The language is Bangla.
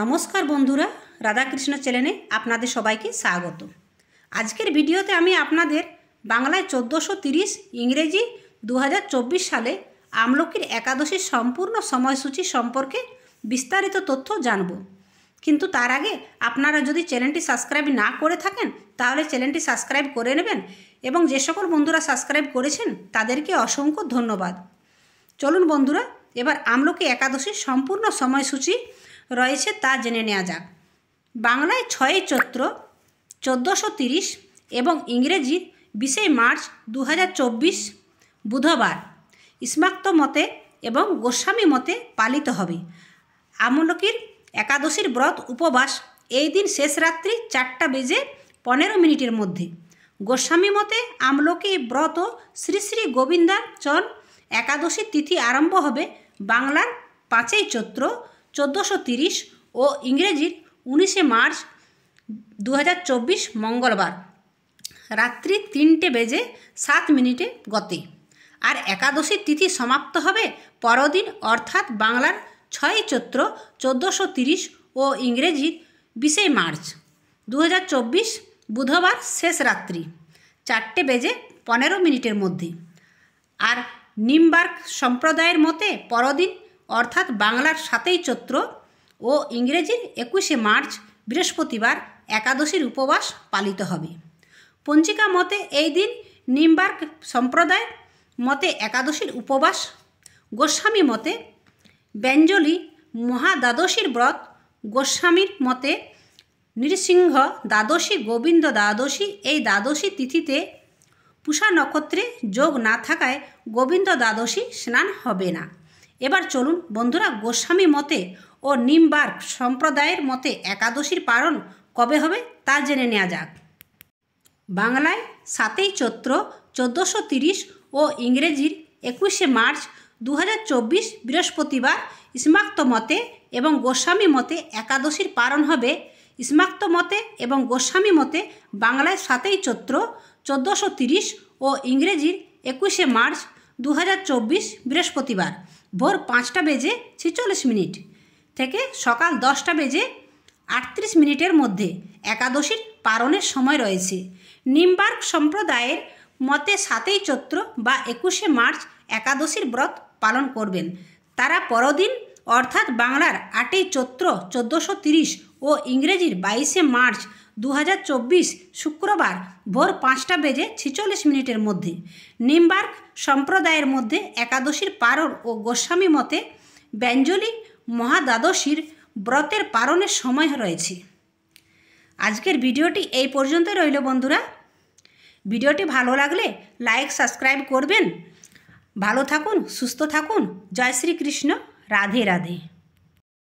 নমস্কার বন্ধুরা রাধাকৃষ্ণ চ্যানেলে আপনাদের সবাইকে স্বাগত আজকের ভিডিওতে আমি আপনাদের বাংলায় চোদ্দোশো তিরিশ ইংরেজি দু সালে আমলকির একাদশীর সম্পূর্ণ সময়সূচি সম্পর্কে বিস্তারিত তথ্য জানব কিন্তু তার আগে আপনারা যদি চ্যানেলটি সাবস্ক্রাইব না করে থাকেন তাহলে চ্যানেলটি সাবস্ক্রাইব করে নেবেন এবং যে সকল বন্ধুরা সাবস্ক্রাইব করেছেন তাদেরকে অসংখ্য ধন্যবাদ চলুন বন্ধুরা এবার আমলকি একাদশীর সম্পূর্ণ সময়সূচি রয়েছে তা জেনে নেওয়া যাক বাংলায় ছয়ই চৈত্র চোদ্দোশো তিরিশ এবং ইংরেজি বিশে মার্চ দু বুধবার ইসমাক্ত মতে এবং গোস্বামী মতে পালিত হবে আমলকির একাদশীর ব্রত উপবাস এই দিন শেষ রাত্রি চারটা বেজে পনেরো মিনিটের মধ্যে গোস্বামী মতে আমলকি ব্রত শ্রী শ্রী গোবিন্দাচরণ একাদশী তিথি আরম্ভ হবে বাংলার পাঁচই চৈত্র চোদ্দোশো তিরিশ ও ইংরেজির উনিশে মার্চ দু মঙ্গলবার রাত্রি তিনটে বেজে সাত মিনিটে গতি আর একাদশী তিথি সমাপ্ত হবে পরদিন অর্থাৎ বাংলার ছয় চৈত্র চোদ্দোশো তিরিশ ও ইংরেজির বিশে মার্চ দু বুধবার শেষ রাত্রি চারটে বেজে পনেরো মিনিটের মধ্যে আর নিমবার্গ সম্প্রদায়ের মতে পরদিন অর্থাৎ বাংলার সাতই চৈত্র ও ইংরেজির একুশে মার্চ বৃহস্পতিবার একাদশীর উপবাস পালিত হবে পঞ্জিকা মতে এই দিন নিম্বার্ক সম্প্রদায় মতে একাদশীর উপবাস গোস্বামী মতে ব্যঞ্জলি মহাদ্বাদশীর ব্রত গোস্বামীর মতে নৃসিংহ দ্বাদশী গোবিন্দ দ্বাদশী এই দ্বাদশী তিথিতে পুষা নক্ষত্রে যোগ না থাকায় গোবিন্দ দ্বাদশী স্নান হবে না এবার চলুন বন্ধুরা গোস্বামী মতে ও নিমবার সম্প্রদায়ের মতে একাদশীর পালন কবে হবে তা জেনে নেওয়া যাক বাংলায় সাতই চৈত্র চোদ্দোশো তিরিশ ও ইংরেজির একুশে মার্চ দু বৃহস্পতিবার ইসমাক্ত মতে এবং গোস্বামী মতে একাদশীর পালন হবে ইসমাক্ত মতে এবং গোস্বামী মতে বাংলায় সাতই চৈত্র চোদ্দোশো তিরিশ ও ইংরেজির একুশে মার্চ দু বৃহস্পতিবার ভোর পাঁচটা বেজে ছেচল্লিশ মিনিট থেকে সকাল দশটা বেজে আটত্রিশ মিনিটের মধ্যে একাদশীর পারণের সময় রয়েছে নিম্বার্ক সম্প্রদায়ের মতে সাতই চৈত্র বা একুশে মার্চ একাদশীর ব্রত পালন করবেন তারা পরদিন অর্থাৎ বাংলার আটই চৈত্র চোদ্দোশো তিরিশ ও ইংরেজির বাইশে মার্চ দু শুক্রবার ভোর পাঁচটা বেজে ছিচল্লিশ মিনিটের মধ্যে নিম্বার্ক সম্প্রদায়ের মধ্যে একাদশীর পারর ও গোস্বামী মতে ব্যঞ্জলি মহাদ্বাদশীর ব্রতের পারণের সময় রয়েছে আজকের ভিডিওটি এই পর্যন্ত রইল বন্ধুরা ভিডিওটি ভালো লাগলে লাইক সাবস্ক্রাইব করবেন ভালো থাকুন সুস্থ থাকুন জয় শ্রীকৃষ্ণ राधे राधे